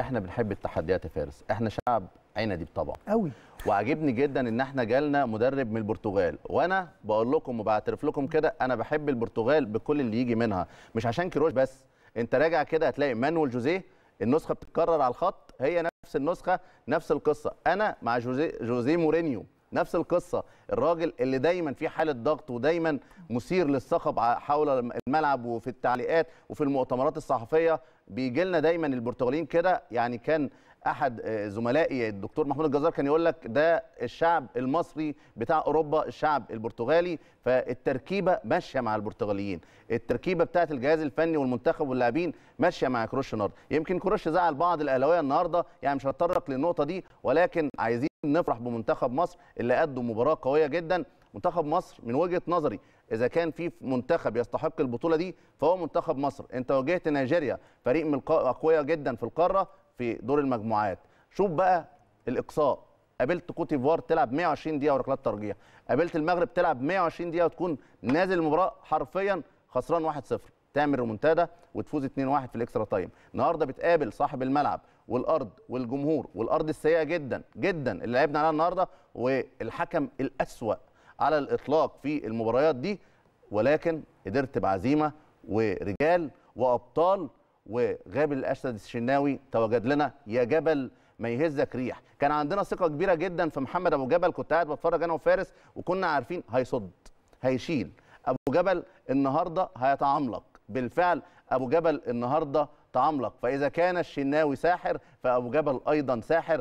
احنا بنحب التحديات يا فارس احنا شعب عنيدي بطبعه قوي وعجبني جدا ان احنا جالنا مدرب من البرتغال وانا بقول لكم وبعترف لكم كده انا بحب البرتغال بكل اللي يجي منها مش عشان كيروش بس انت راجع كده هتلاقي مانويل جوزيه النسخه بتتكرر على الخط هي نفس النسخه نفس القصه انا مع جوزيه جوزيه مورينيو نفس القصه الراجل اللي دايما في حاله ضغط ودايما مثير للصخب حول الملعب وفي التعليقات وفي المؤتمرات الصحفيه بيجي لنا دايما البرتغاليين كده يعني كان احد آه، زملائي الدكتور محمود الجزار كان يقول لك ده الشعب المصري بتاع اوروبا الشعب البرتغالي فالتركيبه ماشيه مع البرتغاليين التركيبه بتاعه الجهاز الفني والمنتخب واللاعبين ماشيه مع كروش النهارده يمكن كروش زعل بعض الاهلاويه النهارده يعني مش هتطرق للنقطه دي ولكن عايزين نفرح بمنتخب مصر اللي قدم مباراه قويه جدا منتخب مصر من وجهه نظري اذا كان في منتخب يستحق البطوله دي فهو منتخب مصر انت واجهت نيجيريا فريق من اقوياء جدا في القاره في دور المجموعات شوف بقى الاقصاء قابلت كوت ديفوار تلعب 120 دقيقه وركلات ترجيح قابلت المغرب تلعب 120 دقيقه وتكون نازل المباراه حرفيا خسران 1-0 تعمل ريمونتادا وتفوز 2-1 في الاكسترا تايم النهارده بتقابل صاحب الملعب والارض والجمهور والارض السيئه جدا جدا اللي لعبنا عليها النهارده والحكم الاسوا على الاطلاق في المباريات دي ولكن قدرت بعزيمه ورجال وابطال وغاب الاسد الشناوي تواجد لنا يا جبل ما يهزك ريح كان عندنا ثقه كبيره جدا في محمد ابو جبل كنت قاعد بتفرج انا وفارس وكنا عارفين هيصد هيشيل ابو جبل النهارده هيتعملق بالفعل أبو جبل النهاردة تعملق فإذا كان الشناوي ساحر فأبو جبل أيضا ساحر